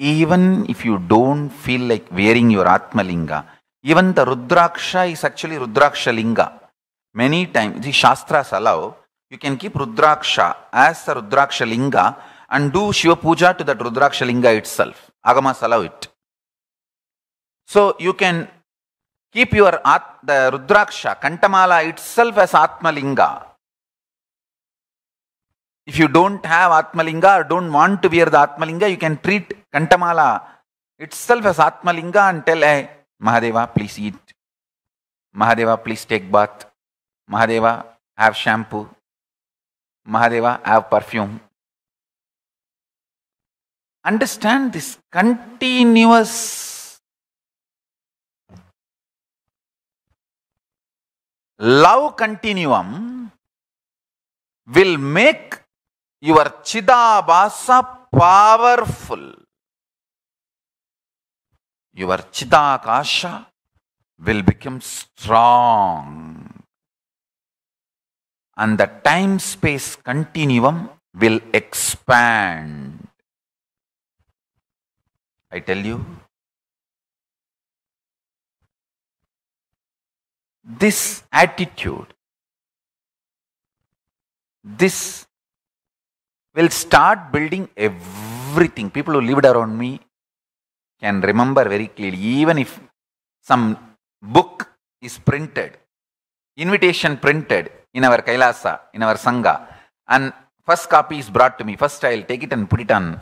even if you don't feel like wearing your Atmalinga, even the Rudraksha is actually Rudraksha Linga. Many times, the Shastras allow, you can keep Rudraksha as the Rudraksha Linga and do Shiva Puja to that Rudraksha Linga itself. Agamas allow it. So you can keep your the Rudraksha, Kantamala itself as Atmalinga If you don't have Atmalinga or don't want to wear the Atmalinga, you can treat Kantamala itself as Atmalinga and tell, hey, Mahadeva, please eat. Mahadeva, please take bath. Mahadeva, have shampoo. Mahadeva, have perfume. Understand this continuous love continuum will make your chidabasa powerful. Your chidakasha will become strong. And the time space continuum will expand. I tell you, this attitude, this will start building everything. People who lived around me can remember very clearly, even if some book is printed, invitation printed in our Kailasa, in our Sangha, and first copy is brought to me. First, I'll take it and put it on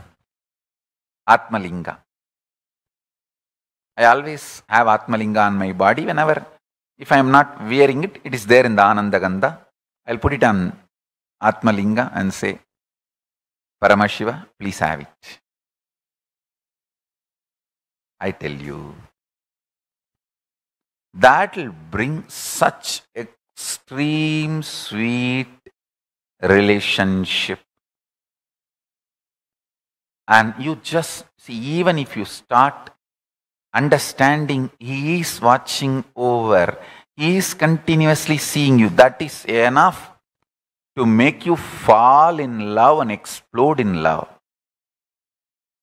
Atmalinga. I always have Atmalinga on my body whenever, if I am not wearing it, it is there in the Anandaganda. I'll put it on Atmalinga and say, Paramashiva, please have it. I tell you, that will bring such extreme sweet relationship. And you just see, even if you start understanding, He is watching over, He is continuously seeing you, that is enough to make you fall in love and explode in love.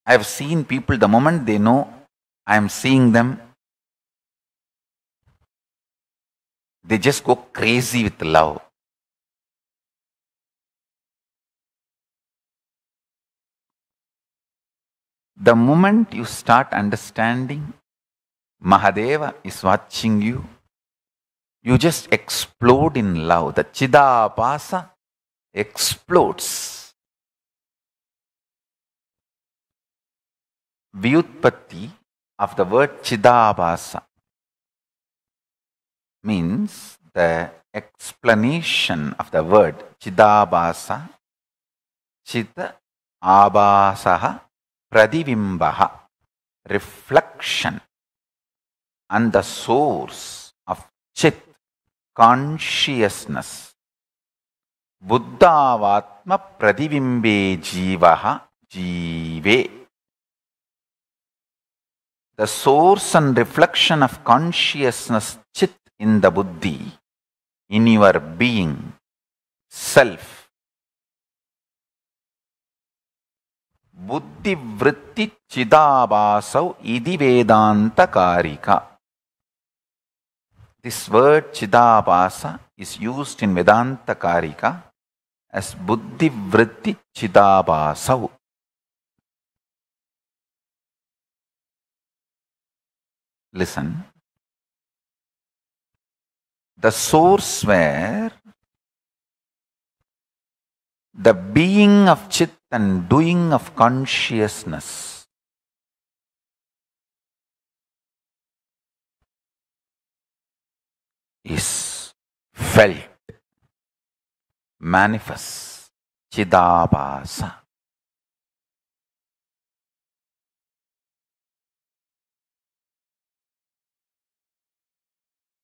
I have seen people the moment they know I am seeing them, they just go crazy with love. The moment you start understanding Mahadeva is watching you, you just explode in love. The Chidapasa explodes. Vyutpatti of the word Chidavasa means the explanation of the word Chidabasa, Chita Abasaha, Pradivimbaha, reflection, and the source of Chit, consciousness. புத்தாவாத்ம பிரதிபிம்பே ஜீவகா ஜீவே the source and reflection of consciousness chit in the buddhi, in your being, self. Buddhi vritti chidabasau idi vedanta karika. This word Chidabhasa is used in Vedanta Karika as Buddhi Vritti Chidabhasau. Listen. The source where the being of Chit and doing of consciousness is felt, manifest, Chidabhasa.